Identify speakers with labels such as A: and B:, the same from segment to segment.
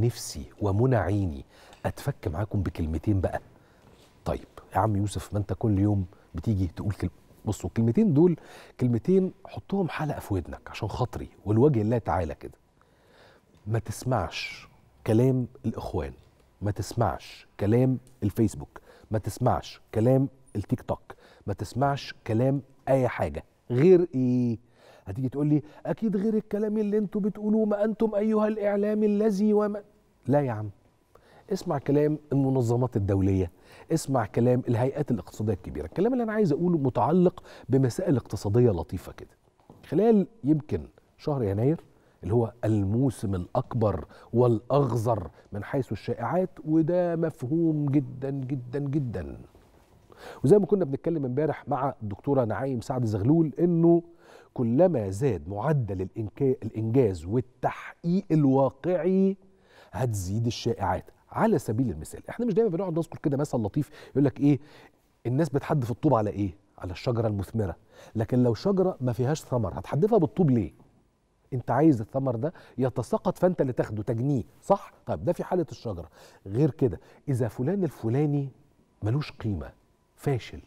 A: نفسي ومنى عيني اتفك معاكم بكلمتين بقى طيب يا عم يوسف ما انت كل يوم بتيجي تقول كلمه بصوا الكلمتين دول كلمتين حطهم حلقه في ودنك عشان خاطري ولوجه الله تعالى كده ما تسمعش كلام الاخوان ما تسمعش كلام الفيسبوك ما تسمعش كلام التيك توك ما تسمعش كلام اي حاجه غير ايه هتيجي تقول لي اكيد غير الكلام اللي انتم بتقولوه ما انتم ايها الاعلام الذي وما لا يا عم اسمع كلام المنظمات الدولية اسمع كلام الهيئات الاقتصادية الكبيرة الكلام اللي أنا عايز أقوله متعلق بمسائل اقتصادية لطيفة كده خلال يمكن شهر يناير اللي هو الموسم الأكبر والأغزر من حيث الشائعات وده مفهوم جدا جدا جدا وزي ما كنا بنتكلم امبارح مع الدكتورة نعيم سعد زغلول إنه كلما زاد معدل الإنجاز والتحقيق الواقعي هتزيد الشائعات على سبيل المثال احنا مش دايما بنقعد نذكر كده مثل لطيف يقول لك ايه الناس بتحدف الطوب على ايه على الشجره المثمره لكن لو شجره ما فيهاش ثمر هتحدفها بالطوب ليه انت عايز الثمر ده يتساقط فانت اللي تاخده تجنيه صح طيب ده في حاله الشجره غير كده اذا فلان الفلاني ملوش قيمه فاشل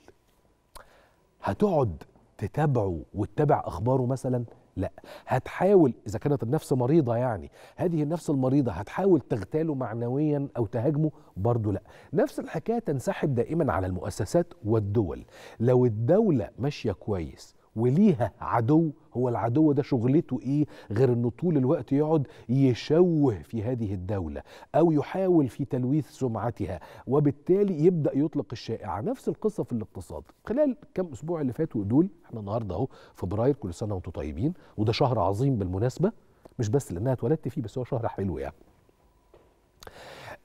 A: هتقعد تتابعه وتتابع اخباره مثلا لا هتحاول اذا كانت النفس مريضه يعني هذه النفس المريضه هتحاول تغتاله معنويا او تهاجمه برضه لا نفس الحكايه تنسحب دائما على المؤسسات والدول لو الدوله ماشيه كويس وليها عدو هو العدو ده شغلته ايه غير انه طول الوقت يقعد يشوه في هذه الدوله او يحاول في تلويث سمعتها وبالتالي يبدا يطلق الشائعه نفس القصه في الاقتصاد خلال كم اسبوع اللي فاتوا دول احنا النهارده اهو فبراير كل سنه وانتم طيبين وده شهر عظيم بالمناسبه مش بس لانها اتولدت فيه بس هو شهر حلو يعني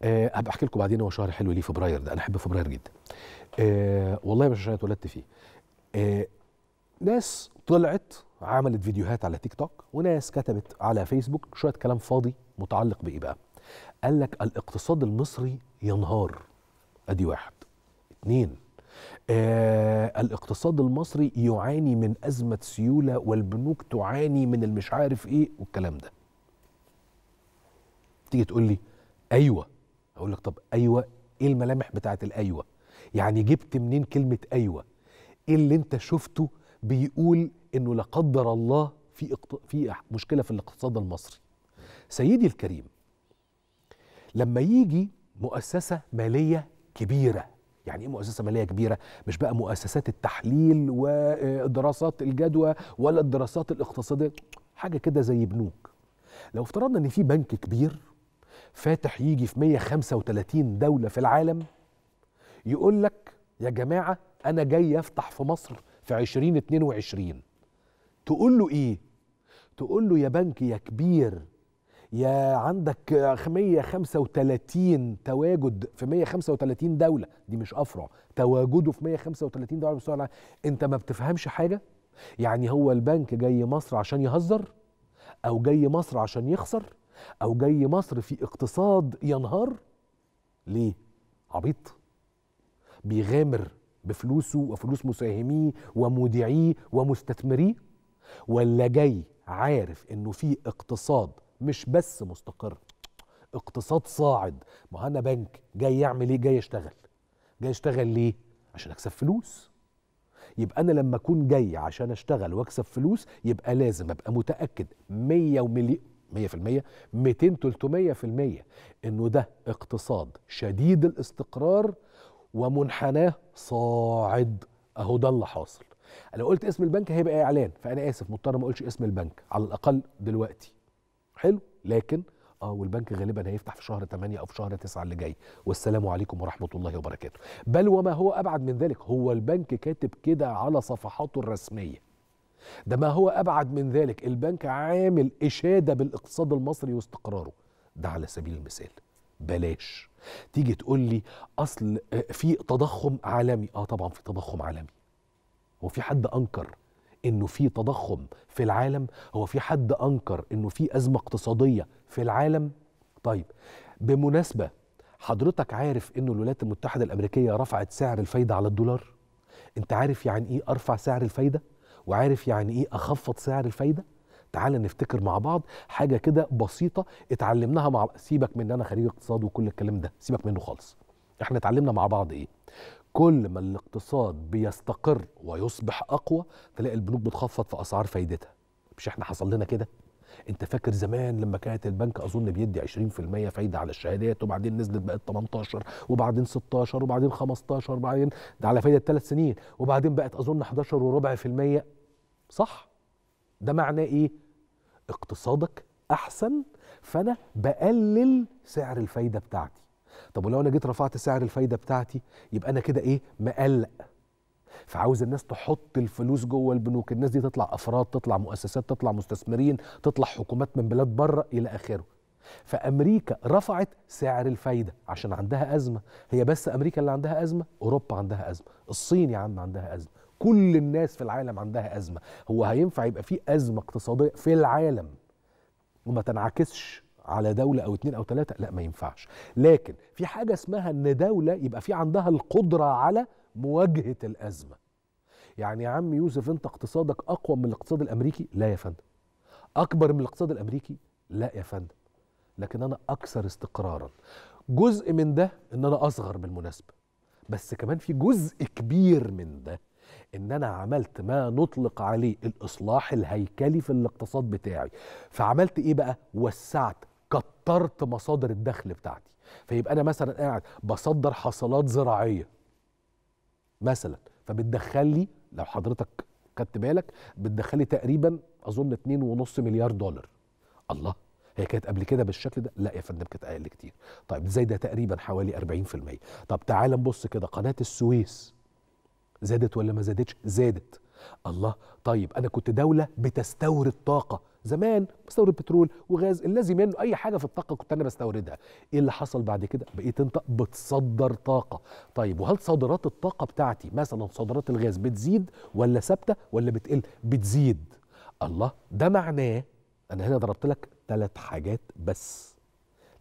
A: أه هبقى احكي لكم بعدين هو شهر حلو ليه فبراير ده انا احب فبراير جدا أه والله مش عشان اتولدت فيه أه ناس طلعت عملت فيديوهات على تيك توك وناس كتبت على فيسبوك شويه كلام فاضي متعلق بايه بقى؟ قال لك الاقتصاد المصري ينهار ادي واحد اتنين آه الاقتصاد المصري يعاني من ازمه سيوله والبنوك تعاني من المش عارف ايه والكلام ده تيجي تقول لي ايوه اقول لك طب ايوه ايه الملامح بتاعت الايوه يعني جبت منين كلمه ايوه ايه اللي انت شفته بيقول انه لا قدر الله في في مشكله في الاقتصاد المصري سيدي الكريم لما يجي مؤسسه ماليه كبيره يعني ايه مؤسسه ماليه كبيره مش بقى مؤسسات التحليل ودراسات الجدوى ولا الدراسات الاقتصاديه حاجه كده زي بنوك لو افترضنا ان في بنك كبير فاتح يجي في 135 دوله في العالم يقول لك يا جماعه انا جاي افتح في مصر في 2022 تقول له ايه تقول له يا بنك يا كبير يا عندك 135 تواجد في 135 دوله دي مش افرع تواجده في 135 دوله بسرعه انت ما بتفهمش حاجه يعني هو البنك جاي مصر عشان يهزر او جاي مصر عشان يخسر او جاي مصر في اقتصاد ينهار ليه عبيط بيغامر بفلوسه وفلوس مساهميه ومودعيه ومستثمريه ولا جاي عارف انه في اقتصاد مش بس مستقر اقتصاد صاعد ما انا بنك جاي يعمل ايه جاي يشتغل جاي يشتغل ليه عشان اكسب فلوس يبقى انا لما اكون جاي عشان اشتغل واكسب فلوس يبقى لازم ابقى متاكد 100 ومليون 100% 200 300% انه ده اقتصاد شديد الاستقرار ومنحناه صاعد اهو ده اللي حاصل لو قلت اسم البنك هيبقى اعلان فانا اسف مضطر ما اقولش اسم البنك على الاقل دلوقتي حلو لكن اه والبنك غالبا هيفتح في شهر 8 او في شهر 9 اللي جاي والسلام عليكم ورحمه الله وبركاته بل وما هو ابعد من ذلك هو البنك كاتب كده على صفحاته الرسميه ده ما هو ابعد من ذلك البنك عامل اشاده بالاقتصاد المصري واستقراره ده على سبيل المثال بلاش تيجي تقول لي اصل آه، في تضخم عالمي اه طبعا في تضخم عالمي هو في حد انكر انه في تضخم في العالم هو في حد انكر انه في ازمه اقتصاديه في العالم طيب بمناسبه حضرتك عارف انه الولايات المتحده الامريكيه رفعت سعر الفايده على الدولار انت عارف يعني ايه ارفع سعر الفايده وعارف يعني ايه اخفض سعر الفايده تعال نفتكر مع بعض حاجه كده بسيطه اتعلمناها مع سيبك من ان انا خريج اقتصاد وكل الكلام ده سيبك منه خالص احنا اتعلمنا مع بعض ايه كل ما الاقتصاد بيستقر ويصبح اقوى تلاقي البنوك بتخفض في اسعار فايدتها مش احنا حصل لنا كده انت فاكر زمان لما كانت البنك اظن بيدي 20% فايده على الشهادات وبعدين نزلت بقت 18 وبعدين 16 وبعدين 15 وبعدين ده على فايده ثلاث سنين وبعدين بقت اظن 11 وربع في المية صح ده معناه ايه اقتصادك احسن فانا بقلل سعر الفايده بتاعتي طب ولو انا جيت رفعت سعر الفايده بتاعتي يبقى انا كده ايه مقلق فعاوز الناس تحط الفلوس جوه البنوك الناس دي تطلع افراد تطلع مؤسسات تطلع مستثمرين تطلع حكومات من بلاد بره الى اخره فامريكا رفعت سعر الفايده عشان عندها ازمه هي بس امريكا اللي عندها ازمه اوروبا عندها ازمه الصين يا عم عندها ازمه كل الناس في العالم عندها أزمة هو هينفع يبقى في أزمة اقتصادية في العالم وما تنعكسش على دولة أو اتنين أو تلاتة لا ما ينفعش لكن في حاجة اسمها أن دولة يبقى في عندها القدرة على مواجهة الأزمة يعني يا عم يوسف أنت اقتصادك أقوى من الاقتصاد الأمريكي لا يا فندم أكبر من الاقتصاد الأمريكي لا يا فندم لكن أنا أكثر استقرارا جزء من ده أن أنا أصغر بالمناسبة بس كمان في جزء كبير من ده ان انا عملت ما نطلق عليه الاصلاح الهيكلي في الاقتصاد بتاعي فعملت ايه بقى وسعت كترت مصادر الدخل بتاعتي فيبقى انا مثلا قاعد بصدر حصلات زراعيه مثلا فبتدخل لي لو حضرتك خدت بالك بتدخل لي تقريبا اظن 2.5 مليار دولار الله هي كانت قبل كده بالشكل ده لا يا فندم كانت اقل كتير طيب ازاي ده تقريبا حوالي 40% طب تعال نبص كده قناه السويس زادت ولا ما زادتش زادت الله طيب انا كنت دوله بتستورد طاقه زمان بستورد بترول وغاز اللازم منه اي حاجه في الطاقه كنت انا بستوردها ايه اللي حصل بعد كده بقيت انت بتصدر طاقه طيب وهل صادرات الطاقه بتاعتي مثلا صادرات الغاز بتزيد ولا ثابته ولا بتقل بتزيد الله ده معناه انا هنا ضربت لك ثلاث حاجات بس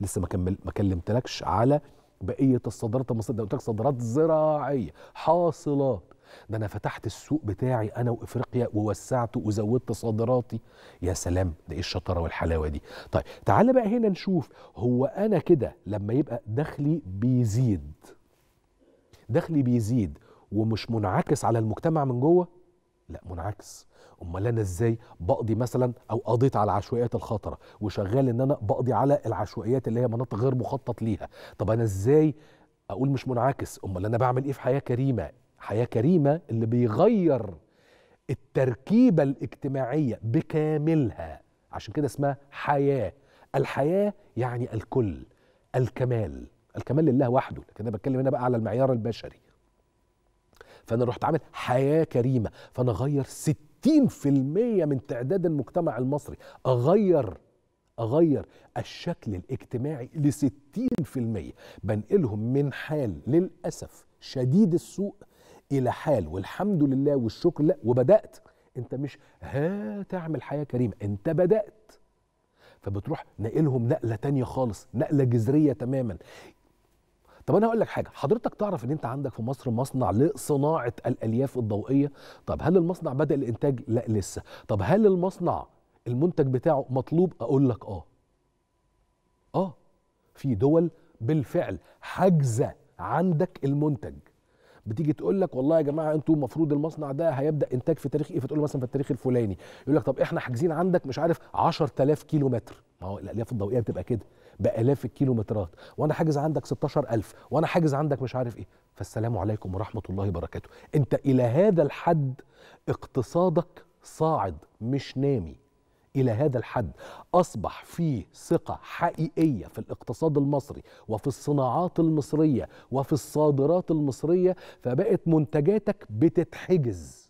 A: لسه ما كمل ما كلمتلكش على بقيه الصادرات المصريه ده قلت لك صادرات زراعيه حاصلات ده انا فتحت السوق بتاعي انا وافريقيا ووسعته وزودت صادراتي يا سلام ده ايه الشطاره والحلاوه دي طيب تعال بقى هنا نشوف هو انا كده لما يبقى دخلي بيزيد دخلي بيزيد ومش منعكس على المجتمع من جوه لا منعكس امال انا ازاي بقضي مثلا او قضيت على العشوائيات الخطره وشغال ان انا بقضي على العشوائيات اللي هي مناطق غير مخطط ليها طب انا ازاي اقول مش منعكس امال انا بعمل ايه في حياه كريمه حياه كريمه اللي بيغير التركيبه الاجتماعيه بكاملها عشان كده اسمها حياه الحياه يعني الكل الكمال الكمال لله وحده لكن انا بتكلم هنا بقى على المعيار البشري فانا رحت عامل حياه كريمه فانا اغير 60% من تعداد المجتمع المصري اغير اغير الشكل الاجتماعي ل 60% بنقلهم من حال للاسف شديد السوء الى حال والحمد لله والشكر لا وبدات انت مش ها تعمل حياه كريمه انت بدات فبتروح نقلهم نقله تانية خالص نقله جذريه تماما طب انا هقول لك حاجه حضرتك تعرف ان انت عندك في مصر مصنع لصناعه الالياف الضوئيه طب هل المصنع بدا الانتاج لا لسه طب هل المصنع المنتج بتاعه مطلوب اقول لك اه اه في دول بالفعل حاجزه عندك المنتج بتيجي تقول لك والله يا جماعه انتوا المفروض المصنع ده هيبدا انتاج في تاريخ ايه فتقول له مثلا في التاريخ الفلاني يقول لك طب احنا حاجزين عندك مش عارف 10000 كيلو متر ما هو الالياف الضوئيه بتبقى كده بالاف الكيلومترات وانا حاجز عندك 16000 وانا حاجز عندك مش عارف ايه فالسلام عليكم ورحمه الله وبركاته انت الى هذا الحد اقتصادك صاعد مش نامي الى هذا الحد اصبح فيه ثقه حقيقيه في الاقتصاد المصري وفي الصناعات المصريه وفي الصادرات المصريه فبقت منتجاتك بتتحجز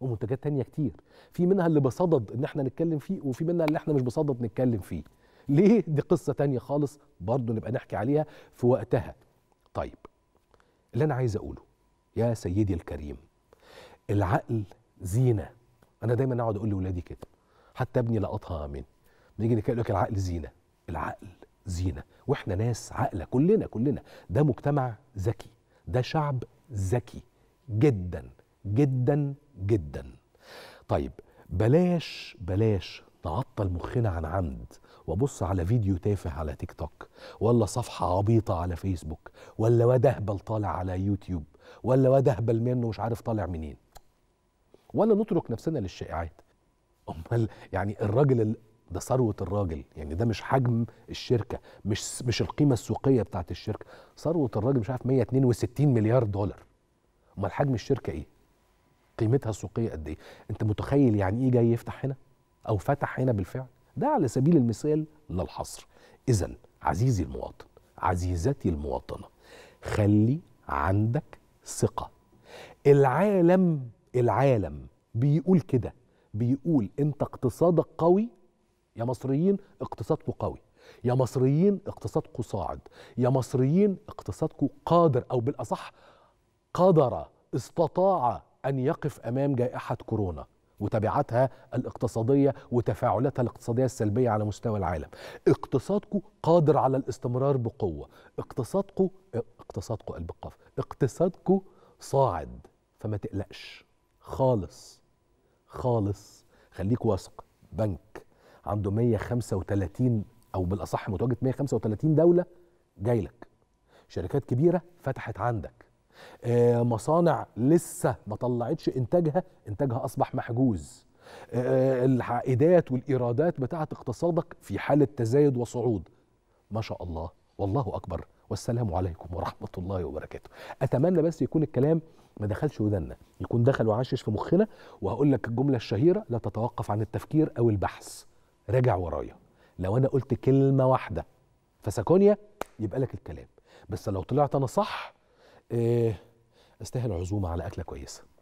A: ومنتجات تانية كتير في منها اللي بصدد ان احنا نتكلم فيه وفي منها اللي احنا مش بصدد نتكلم فيه ليه دي قصه تانية خالص برضه نبقى نحكي عليها في وقتها طيب اللي انا عايز اقوله يا سيدي الكريم العقل زينه انا دايما اقعد اقول لولادي كده حتى ابني لقطها امين نيجي نتكلم لك العقل زينه العقل زينه واحنا ناس عاقله كلنا كلنا ده مجتمع ذكي ده شعب ذكي جدا جدا جدا طيب بلاش بلاش نعطل مخنا عن عمد وبص على فيديو تافه على تيك توك ولا صفحة عبيطة على فيسبوك ولا واد اهبل طالع على يوتيوب ولا واد اهبل منه مش عارف طالع منين ولا نترك نفسنا للشائعات امال يعني الراجل ده ثروه الراجل يعني ده مش حجم الشركه مش مش القيمه السوقيه بتاعه الشركه ثروه الراجل مش عارف 162 مليار دولار امال حجم الشركه ايه قيمتها السوقيه قد ايه انت متخيل يعني ايه جاي يفتح هنا او فتح هنا بالفعل ده على سبيل المثال للحصر اذا عزيزي المواطن عزيزتي المواطنه خلي عندك ثقه العالم العالم بيقول كده بيقول انت اقتصادك قوي يا مصريين اقتصادكم قوي يا مصريين اقتصادكم صاعد يا مصريين اقتصادكم قادر او بالاصح قدر استطاع ان يقف امام جائحه كورونا وتبعاتها الاقتصاديه وتفاعلاتها الاقتصاديه السلبيه على مستوى العالم اقتصادكم قادر على الاستمرار بقوه اقتصادكم اقتصادكم قلب القاف اقتصادكم صاعد فما تقلقش خالص خالص خليك واثق بنك عنده 135 او بالاصح متواجد 135 دوله جاي لك شركات كبيره فتحت عندك آه، مصانع لسه ما طلعتش انتاجها انتاجها اصبح محجوز آه، آه، العائدات والايرادات بتاعه اقتصادك في حاله تزايد وصعود ما شاء الله والله اكبر والسلام عليكم ورحمه الله وبركاته اتمنى بس يكون الكلام ما دخلش ودنا يكون دخل وعشش في مخنا وهقول لك الجمله الشهيره لا تتوقف عن التفكير او البحث راجع ورايا لو انا قلت كلمه واحده فسكونيا يبقى لك الكلام بس لو طلعت انا صح إيه استاهل عزومه على اكله كويسه